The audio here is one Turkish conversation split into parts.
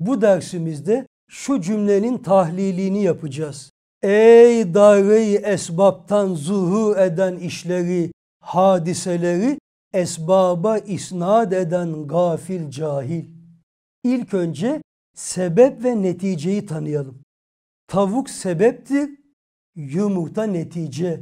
Bu dersimizde şu cümlenin tahlilini yapacağız. Ey daire-i esbaptan zuhu eden işleri, hadiseleri esbaba isnat eden gafil cahil. İlk önce sebep ve neticeyi tanıyalım. Tavuk sebeptir, yumurta netice.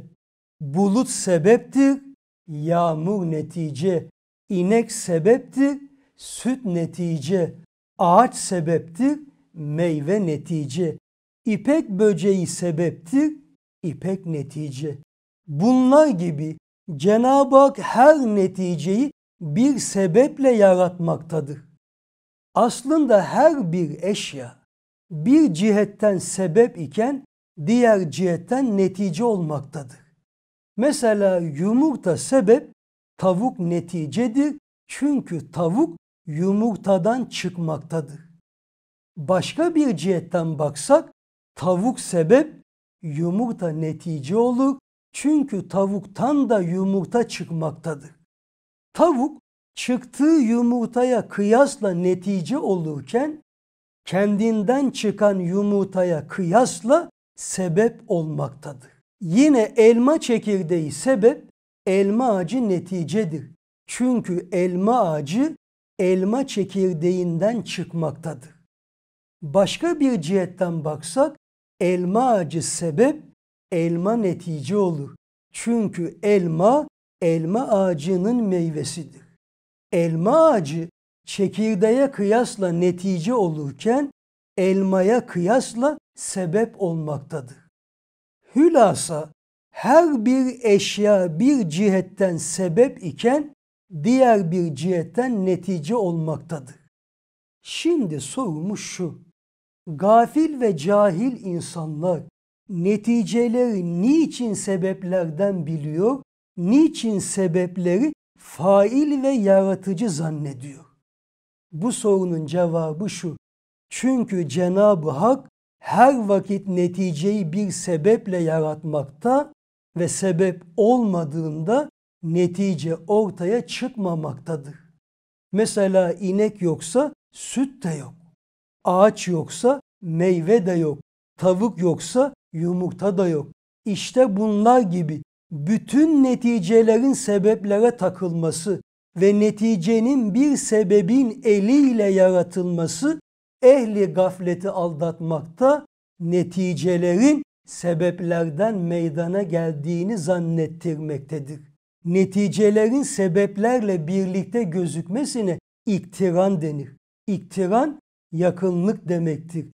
Bulut sebeptir, yağmur netice. İnek sebeptir, süt netice. Ağaç sebeptir, meyve netice. İpek böceği sebeptir, ipek netice. Bunlar gibi Cenab-ı Hak her neticeyi bir sebeple yaratmaktadır. Aslında her bir eşya bir cihetten sebep iken diğer cihetten netice olmaktadır. Mesela yumurta sebep, tavuk neticedir. Çünkü tavuk yumurtadan çıkmaktadır. Başka bir cihetten baksak tavuk sebep, yumurta netice olur. Çünkü tavuktan da yumurta çıkmaktadır. Tavuk çıktığı yumurtaya kıyasla netice olurken kendinden çıkan yumurtaya kıyasla sebep olmaktadır. Yine elma çekirdeği sebep, elma ağacı neticedir. Çünkü elma ağacı elma çekirdeğinden çıkmaktadır. Başka bir cihetten baksak elma ağacı sebep, elma netice olur. Çünkü elma elma ağacının meyvesidir. Elma ağacı çekirdeğe kıyasla netice olurken elmaya kıyasla sebep olmaktadır. Hülasa her bir eşya bir cihetten sebep iken diğer bir cihetten netice olmaktadır. Şimdi sorumuz şu. Gafil ve cahil insanlar neticeleri niçin sebeplerden biliyor, niçin sebepleri fail ve yaratıcı zannediyor? Bu sorunun cevabı şu. Çünkü Cenab-ı Hak her vakit neticeyi bir sebeple yaratmakta ve sebep olmadığında netice ortaya çıkmamaktadır. Mesela inek yoksa süt de yok. Ağaç yoksa meyve de yok. Tavuk yoksa yumurta da yok. İşte bunlar gibi bütün neticelerin sebeplere takılması ve neticenin bir sebebin eliyle yaratılması ehli gafleti aldatmakta, neticelerin sebeplerden meydana geldiğini zannettirmektedir neticelerin sebeplerle birlikte gözükmesine iktiran denir. İktiran yakınlık demektir.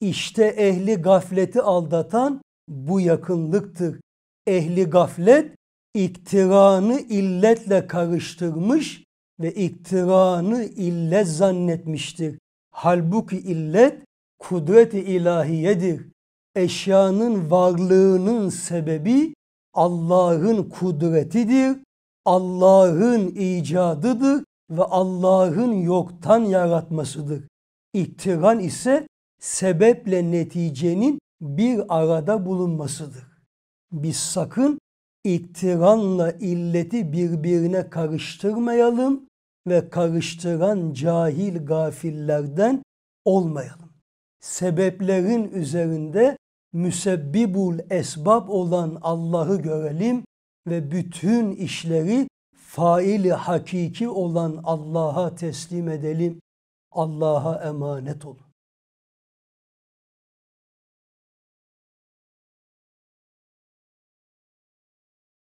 İşte ehli gafleti aldatan bu yakınlıktır. Ehli gaflet iktiranı illetle karıştırmış ve iktiranı illet zannetmiştir. Halbuki illet kudret-i ilahiyedir. Eşyanın varlığının sebebi Allah'ın kudretidir, Allah'ın icadıdır ve Allah'ın yoktan yaratmasıdır. İhtiran ise sebeple neticenin bir arada bulunmasıdır. Biz sakın iktiranla illeti birbirine karıştırmayalım ve karıştıran cahil gafillerden olmayalım. Sebeplerin üzerinde müsebbibul esbab olan Allah'ı görelim ve bütün işleri faili hakiki olan Allah'a teslim edelim. Allah'a emanet olun.